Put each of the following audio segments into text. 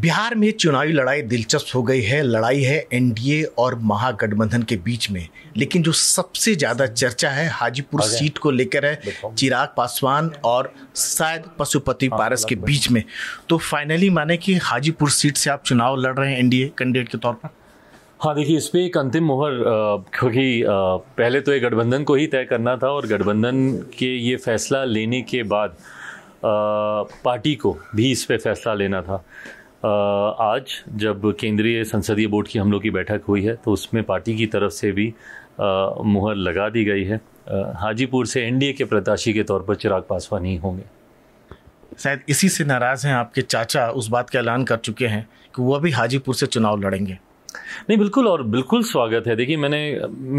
बिहार में चुनावी लड़ाई दिलचस्प हो गई है लड़ाई है एनडीए और महागठबंधन के बीच में लेकिन जो सबसे ज़्यादा चर्चा है हाजीपुर सीट को लेकर है चिराग पासवान और शायद पशुपति हाँ, पारस के बीच में तो फाइनली माने कि हाजीपुर सीट से आप चुनाव लड़ रहे हैं एनडीए कैंडिडेट के तौर पर हाँ देखिए इस पर एक अंतिम मोहर क्योंकि पहले तो ये गठबंधन को ही तय करना था और गठबंधन के ये फैसला लेने के बाद पार्टी को भी इस पर फैसला लेना था आज जब केंद्रीय संसदीय बोर्ड की हम लोग की बैठक हुई है तो उसमें पार्टी की तरफ से भी मुहर लगा दी गई है हाजीपुर से एनडीए के प्रत्याशी के तौर पर चिराग पासवान ही होंगे शायद इसी से नाराज़ हैं आपके चाचा उस बात का ऐलान कर चुके हैं कि वह भी हाजीपुर से चुनाव लड़ेंगे नहीं बिल्कुल और बिल्कुल स्वागत है देखिए मैंने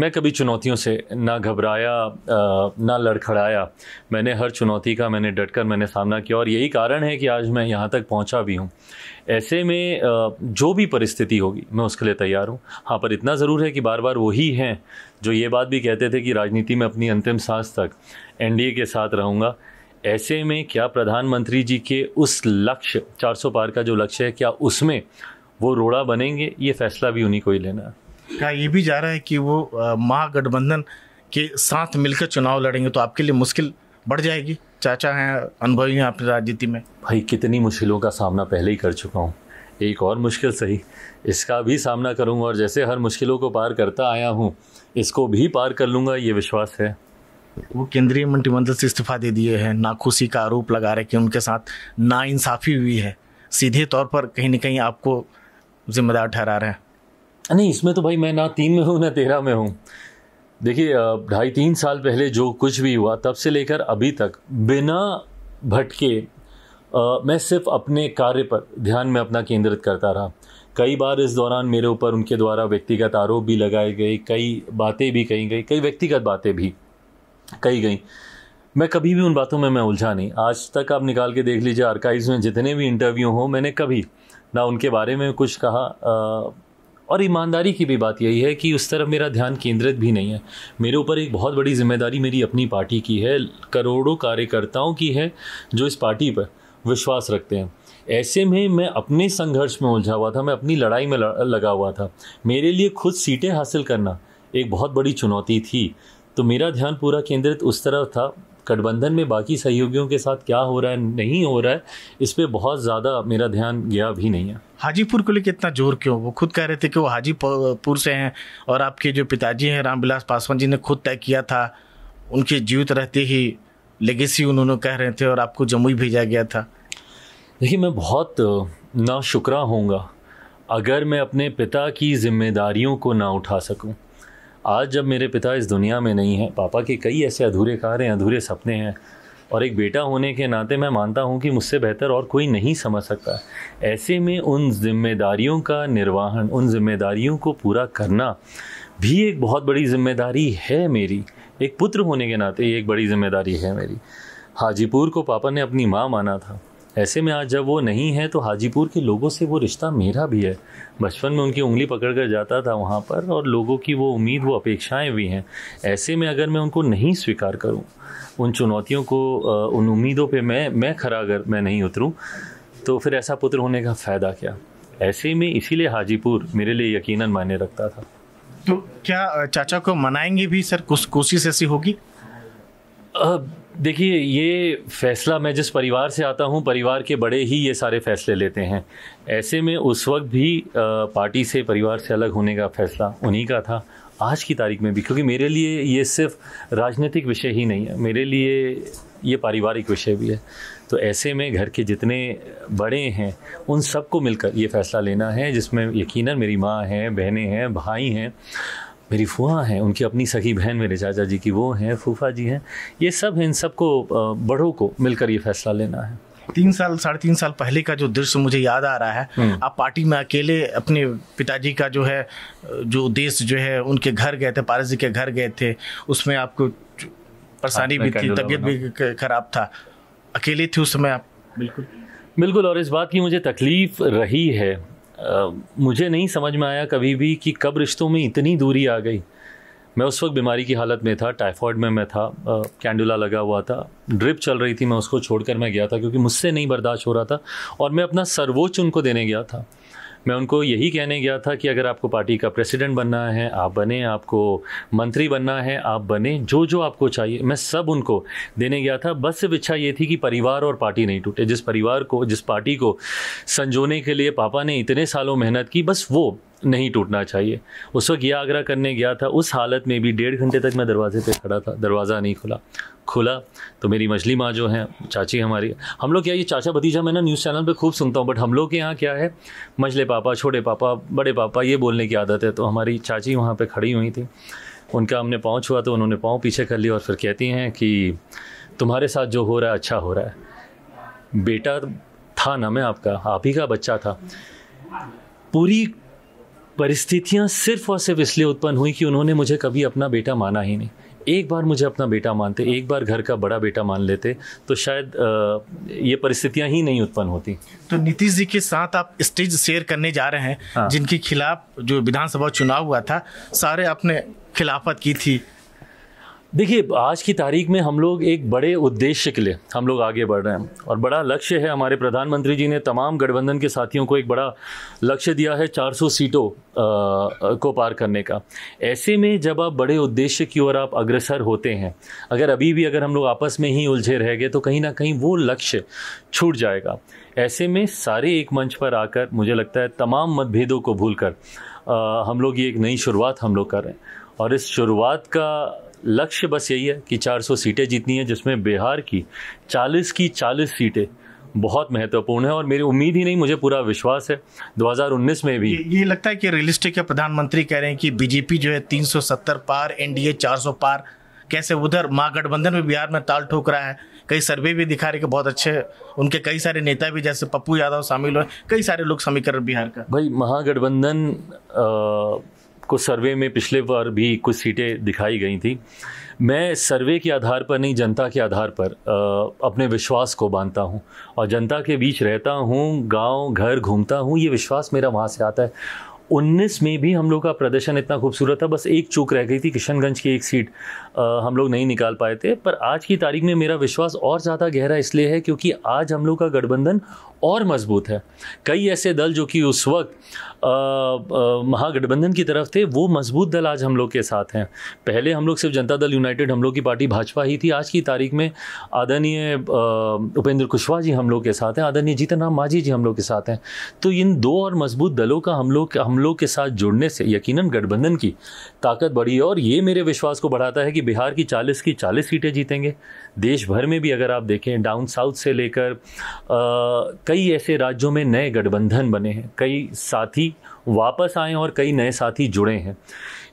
मैं कभी चुनौतियों से ना घबराया ना लड़खड़ाया मैंने हर चुनौती का मैंने डटकर मैंने सामना किया और यही कारण है कि आज मैं यहाँ तक पहुँचा भी हूँ ऐसे में जो भी परिस्थिति होगी मैं उसके लिए तैयार हूँ हाँ पर इतना ज़रूर है कि बार बार वही हैं जो ये बात भी कहते थे कि राजनीति में अपनी अंतिम सांस तक एन के साथ रहूँगा ऐसे में क्या प्रधानमंत्री जी के उस लक्ष्य 400 पार का जो लक्ष्य है क्या उसमें वो रोड़ा बनेंगे ये फैसला भी उन्हीं को ही लेना क्या ये भी जा रहा है कि वो महागठबंधन के साथ मिलकर चुनाव लड़ेंगे तो आपके लिए मुश्किल बढ़ जाएगी चाचा हैं अनुभवी हैं आप राजनीति में भाई कितनी मुश्किलों का सामना पहले ही कर चुका हूँ एक और मुश्किल सही इसका भी सामना करूँगा और जैसे हर मुश्किलों को पार करता आया हूँ इसको भी पार कर लूँगा ये विश्वास है वो केंद्रीय मंत्रिमंडल से इस्तीफा दे दिए हैं नाखुशी का आरोप लगा रहे कि उनके साथ नाइंसाफ़ी हुई है सीधे तौर पर कहीं ना कहीं आपको जिम्मेदार ठहरा रहे हैं नहीं इसमें तो भाई मैं ना तीन में हूँ ना तेरह में हूँ देखिए ढाई तीन साल पहले जो कुछ भी हुआ तब से लेकर अभी तक बिना भटके आ, मैं सिर्फ अपने कार्य पर ध्यान में अपना केंद्रित करता रहा कई बार इस दौरान मेरे ऊपर उनके द्वारा व्यक्तिगत आरोप भी लगाए गए कई बातें भी कही गई कई व्यक्तिगत बातें भी कही गई मैं कभी भी उन बातों में मैं उलझा नहीं आज तक आप निकाल के देख लीजिए आर्काइव्स में जितने भी इंटरव्यू हों मैंने कभी ना उनके बारे में कुछ कहा और ईमानदारी की भी बात यही है कि उस तरफ मेरा ध्यान केंद्रित भी नहीं है मेरे ऊपर एक बहुत बड़ी जिम्मेदारी मेरी अपनी पार्टी की है करोड़ों कार्यकर्ताओं की है जो इस पार्टी पर विश्वास रखते हैं ऐसे में मैं अपने संघर्ष में उलझा हुआ था मैं अपनी लड़ाई में लगा हुआ था मेरे लिए खुद सीटें हासिल करना एक बहुत बड़ी चुनौती थी तो मेरा ध्यान पूरा केंद्रित उस तरफ था गठबंधन में बाकी सहयोगियों के साथ क्या हो रहा है नहीं हो रहा है इस पर बहुत ज़्यादा मेरा ध्यान गया भी नहीं है हाजीपुर को लेकर इतना जोर क्यों वो खुद कह रहे थे कि वो हाजीपुर से हैं और आपके जो पिताजी हैं रामविलास पासवान जी ने खुद तय किया था उनके जीवित रहते ही लेगेसी उन्होंने कह रहे थे और आपको जमुई भेजा गया था देखिए मैं बहुत ना शुक्रा होऊंगा अगर मैं अपने पिता की जिम्मेदारियों को ना उठा सकूं आज जब मेरे पिता इस दुनिया में नहीं है पापा के कई ऐसे अधूरे कार्य हैं अधूरे सपने हैं और एक बेटा होने के नाते मैं मानता हूँ कि मुझसे बेहतर और कोई नहीं समझ सकता ऐसे में उन जिम्मेदारियों का निर्वाहन उन जिम्मेदारियों को पूरा करना भी एक बहुत बड़ी जिम्मेदारी है मेरी एक पुत्र होने के नाते एक बड़ी जिम्मेदारी है मेरी हाजीपुर को पापा ने अपनी माँ माना था ऐसे में आज जब वो नहीं है तो हाजीपुर के लोगों से वो रिश्ता मेरा भी है बचपन में उनकी उंगली पकड़ कर जाता था वहाँ पर और लोगों की वो उम्मीद वो अपेक्षाएं भी हैं ऐसे में अगर मैं उनको नहीं स्वीकार करूँ उन चुनौतियों को उन उम्मीदों पर मैं मैं खरा अगर मैं नहीं उतरूँ तो फिर ऐसा पुत्र होने का फ़ायदा क्या ऐसे में इसीलिए हाजीपुर मेरे लिए यकीन मायने रखता था तो क्या चाचा को मनाएंगे भी सर कुछ कोशिश ऐसी होगी अब देखिए ये फैसला मैं जिस परिवार से आता हूँ परिवार के बड़े ही ये सारे फैसले लेते हैं ऐसे में उस वक्त भी पार्टी से परिवार से अलग होने का फैसला उन्हीं का था आज की तारीख में भी क्योंकि मेरे लिए ये सिर्फ राजनीतिक विषय ही नहीं है मेरे लिए ये पारिवारिक विषय भी है तो ऐसे में घर के जितने बड़े हैं उन सबको मिलकर ये फ़ैसला लेना है जिसमें यकीनन मेरी माँ हैं बहनें हैं भाई हैं मेरी फुआ हैं उनकी अपनी सखी बहन मेरे चाचा जी की वो हैं फूफा जी हैं ये सब इन सबको बड़ों को मिलकर ये फैसला लेना है तीन साल साढ़े तीन साल पहले का जो दृश्य मुझे याद आ रहा है हम्म। आप पार्टी में अकेले अपने पिताजी का जो है जो देश जो है उनके घर गए थे पारस जी के घर गए थे उसमें आपको परेशानी हाँ, भी थी तबीयत भी खराब था अकेले थे उस समय आप बिल्कुल बिल्कुल और इस बात की मुझे तकलीफ रही है मुझे नहीं समझ में आया कभी भी कि कब रिश्तों में इतनी दूरी आ गई मैं उस वक्त बीमारी की हालत में था टाइफॉइड में मैं था कैंडुला लगा हुआ था ड्रिप चल रही थी मैं उसको छोड़कर मैं गया था क्योंकि मुझसे नहीं बर्दाश्त हो रहा था और मैं अपना सर्वोच्च उनको देने गया था मैं उनको यही कहने गया था कि अगर आपको पार्टी का प्रेसिडेंट बनना है आप बने आपको मंत्री बनना है आप बने जो जो आपको चाहिए मैं सब उनको देने गया था बस सिर्फ इच्छा ये थी कि परिवार और पार्टी नहीं टूटे जिस परिवार को जिस पार्टी को संजोने के लिए पापा ने इतने सालों मेहनत की बस वो नहीं टूटना चाहिए उस वक्त यह आगरा करने गया था उस हालत में भी डेढ़ घंटे तक मैं दरवाजे पर खड़ा था दरवाज़ा नहीं खुला खुला तो मेरी मछली माँ जो है चाची हमारी हम लोग क्या ये चाचा भतीजा मैं ना न्यूज़ चैनल पे खूब सुनता हूँ बट हम लोग के यहाँ क्या है मछले पापा छोटे पापा बड़े पापा ये बोलने की आदत है तो हमारी चाची वहाँ पे खड़ी हुई थी उनका हमने पाँव छुआ तो उन्होंने पाँव पीछे कर लिया और फिर कहती हैं कि तुम्हारे साथ जो हो रहा है अच्छा हो रहा है बेटा था ना मैं आपका आप ही का बच्चा था पूरी परिस्थितियाँ सिर्फ और सिर्फ इसलिए उत्पन्न हुई कि उन्होंने मुझे कभी अपना बेटा माना ही नहीं एक बार मुझे अपना बेटा मानते एक बार घर का बड़ा बेटा मान लेते तो शायद ये परिस्थितियां ही नहीं उत्पन्न होती तो नीतीश जी के साथ आप स्टेज शेयर करने जा रहे हैं हाँ। जिनके खिलाफ जो विधानसभा चुनाव हुआ था सारे आपने खिलाफत की थी देखिए आज की तारीख में हम लोग एक बड़े उद्देश्य के लिए हम लोग आगे बढ़ रहे हैं और बड़ा लक्ष्य है हमारे प्रधानमंत्री जी ने तमाम गठबंधन के साथियों को एक बड़ा लक्ष्य दिया है 400 सीटों आ, को पार करने का ऐसे में जब आप बड़े उद्देश्य की ओर आप अग्रसर होते हैं अगर अभी भी अगर हम लोग आपस में ही उलझे रह गए तो कहीं ना कहीं वो लक्ष्य छूट जाएगा ऐसे में सारे एक मंच पर आकर मुझे लगता है तमाम मतभेदों को भूल कर हम लोग ये एक नई शुरुआत हम लोग कर रहे हैं और इस शुरुआत का लक्ष्य बस यही है कि 400 सीटें जीतनी है जिसमें बिहार की 40 की 40 सीटें बहुत महत्वपूर्ण है और मेरी उम्मीद ही नहीं मुझे पूरा विश्वास है 2019 में भी ये, ये लगता है कि रियलिस्टिक है प्रधानमंत्री कह रहे हैं कि बीजेपी जो है 370 पार एनडीए 400 पार कैसे उधर महागठबंधन में बिहार में ताल ठोक रहा है कई सर्वे भी दिखा रहे कि बहुत अच्छे उनके कई सारे नेता भी जैसे पप्पू यादव शामिल हुए कई सारे लोग समीकरण बिहार का भाई महागठबंधन को सर्वे में पिछले बार भी कुछ सीटें दिखाई गई थी मैं सर्वे के आधार पर नहीं जनता के आधार पर आ, अपने विश्वास को बांधता हूँ और जनता के बीच रहता हूँ गांव घर घूमता हूँ ये विश्वास मेरा वहाँ से आता है 19 में भी हम लोग का प्रदर्शन इतना खूबसूरत था बस एक चूक रह गई थी किशनगंज की एक सीट आ, हम लोग नहीं निकाल पाए थे पर आज की तारीख में मेरा विश्वास और ज़्यादा गहरा इसलिए है क्योंकि आज हम लोग का गठबंधन और मजबूत है कई ऐसे दल जो कि उस वक्त महागठबंधन की तरफ थे वो मजबूत दल आज हम लोग के साथ हैं पहले हम लोग सिर्फ जनता दल यूनाइटेड हम लोग की पार्टी भाजपा ही थी आज की तारीख में आदरणीय उपेंद्र कुशवाहा जी हम लोग के साथ हैं आदरणीय जीतन राम मांझी जी हम लोग के साथ हैं तो इन दो और मजबूत दलों का हम लोग हम लोग के साथ जुड़ने से यकीन गठबंधन की ताकत बढ़ी और ये मेरे विश्वास को बढ़ाता है कि बिहार की चालीस की चालीस सीटें जीतेंगे देश भर में भी अगर आप देखें डाउन साउथ से लेकर कई कई ऐसे राज्यों में नए गठबंधन बने हैं कई साथी वापस आए और कई नए साथी जुड़े हैं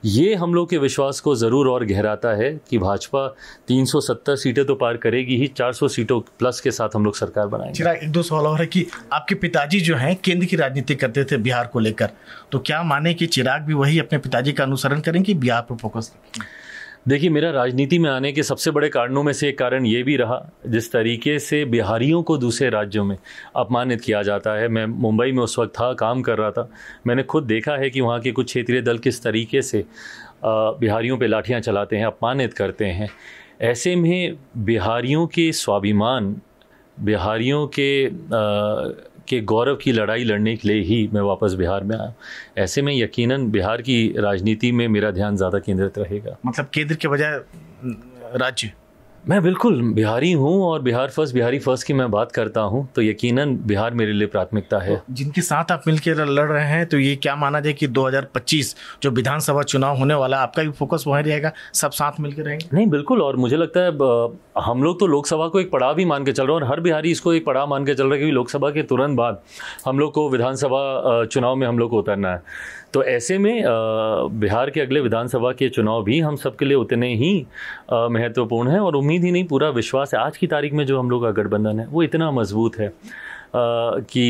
ये हम लोग के विश्वास को ज़रूर और गहराता है कि भाजपा 370 सीटें तो पार करेगी ही 400 सीटों प्लस के साथ हम लोग सरकार बनाएंगे चिराग एक दो सवाल और है कि आपके पिताजी जो हैं केंद्र की राजनीति करते थे बिहार को लेकर तो क्या माने कि चिराग भी वही अपने पिताजी का अनुसरण करेंगे बिहार पर फोकस देखिए मेरा राजनीति में आने के सबसे बड़े कारणों में से एक कारण ये भी रहा जिस तरीके से बिहारियों को दूसरे राज्यों में अपमानित किया जाता है मैं मुंबई में उस वक्त था काम कर रहा था मैंने खुद देखा है कि वहाँ के कुछ क्षेत्रीय दल किस तरीके से बिहारियों पे लाठियाँ चलाते हैं अपमानित करते हैं ऐसे में बिहारियों के स्वाभिमान बिहारियों के आ, के गौरव की लड़ाई लड़ने के लिए ही मैं वापस बिहार में आया ऐसे में यकीनन बिहार की राजनीति में मेरा ध्यान ज़्यादा केंद्रित रहेगा मतलब केंद्र के बजाय राज्य मैं बिल्कुल बिहारी हूँ और बिहार फर्स्ट बिहारी फर्स्ट की मैं बात करता हूँ तो यकीनन बिहार मेरे लिए प्राथमिकता है तो जिनके साथ आप मिलकर लड़ रहे हैं तो ये क्या माना जाए कि 2025 जो विधानसभा चुनाव होने वाला है आपका भी फोकस वहीं रहेगा सब साथ मिलकर रहेंगे नहीं बिल्कुल और मुझे लगता है हम लोग तो लोकसभा को एक पड़ाव ही मान के चल रहे हैं और हर बिहारी इसको एक पड़ाव मान के चल रहा है क्योंकि लोकसभा के तुरंत बाद हम लोग को विधानसभा चुनाव में हम लोग को उतरना है तो ऐसे में बिहार के अगले विधानसभा के चुनाव भी हम सबके लिए उतने ही महत्वपूर्ण हैं और उम्मीद ही नहीं पूरा विश्वास है आज की तारीख में जो हम लोग का गठबंधन है वो इतना मजबूत है कि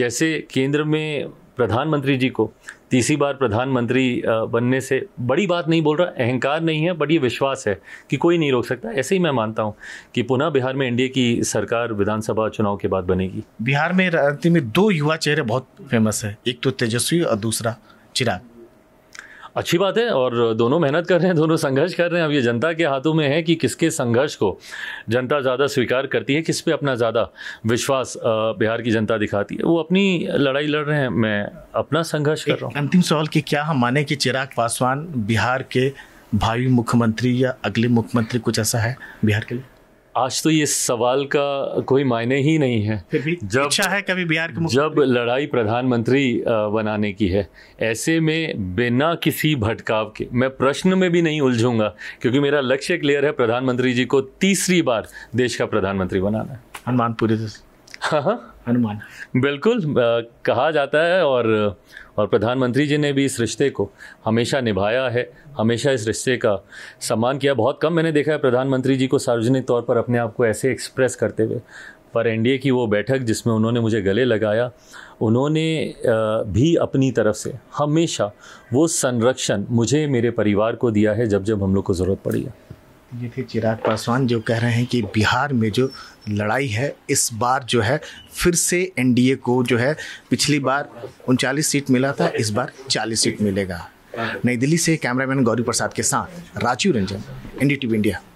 जैसे केंद्र में प्रधानमंत्री जी को तीसरी बार प्रधानमंत्री बनने से बड़ी बात नहीं बोल रहा अहंकार नहीं है बड़ी विश्वास है कि कोई नहीं रोक सकता ऐसे ही मैं मानता हूं कि पुनः बिहार में एनडीए की सरकार विधानसभा चुनाव के बाद बनेगी बिहार में राजनीति में दो युवा चेहरे बहुत फेमस है एक तो तेजस्वी और दूसरा चिराग अच्छी बात है और दोनों मेहनत कर रहे हैं दोनों संघर्ष कर रहे हैं अब ये जनता के हाथों में है कि किसके संघर्ष को जनता ज़्यादा स्वीकार करती है किस पे अपना ज़्यादा विश्वास बिहार की जनता दिखाती है वो अपनी लड़ाई लड़ रहे हैं मैं अपना संघर्ष कर रहा हूँ अंतिम सवाल कि क्या हम माने कि चिराग पासवान बिहार के भावी मुख्यमंत्री या अगले मुख्यमंत्री कुछ ऐसा है बिहार के लिए आज तो ये सवाल का कोई मायने ही नहीं है फिर भी जब इच्छा है कभी बिहार के जब लड़ाई प्रधानमंत्री बनाने की है ऐसे में बिना किसी भटकाव के मैं प्रश्न में भी नहीं उलझूंगा क्योंकि मेरा लक्ष्य क्लियर है प्रधानमंत्री जी को तीसरी बार देश का प्रधानमंत्री बनाना हनुमानपुरी हाँ, हाँ हनुमान बिल्कुल कहा जाता है और और प्रधानमंत्री जी ने भी इस रिश्ते को हमेशा निभाया है हमेशा इस रिश्ते का सम्मान किया बहुत कम मैंने देखा है प्रधानमंत्री जी को सार्वजनिक तौर पर अपने आप को ऐसे एक्सप्रेस करते हुए पर एनडीए की वो बैठक जिसमें उन्होंने मुझे गले लगाया उन्होंने भी अपनी तरफ से हमेशा वो संरक्षण मुझे मेरे परिवार को दिया है जब जब हम लोग को ज़रूरत पड़ी है ये थे चिराग पासवान जो कह रहे हैं कि बिहार में जो लड़ाई है इस बार जो है फिर से एनडीए को जो है पिछली बार उनचालीस सीट मिला था इस बार चालीस सीट मिलेगा नई दिल्ली से कैमरामैन गौरी प्रसाद के साथ राजीव रंजन एनडीटीवी इंडिया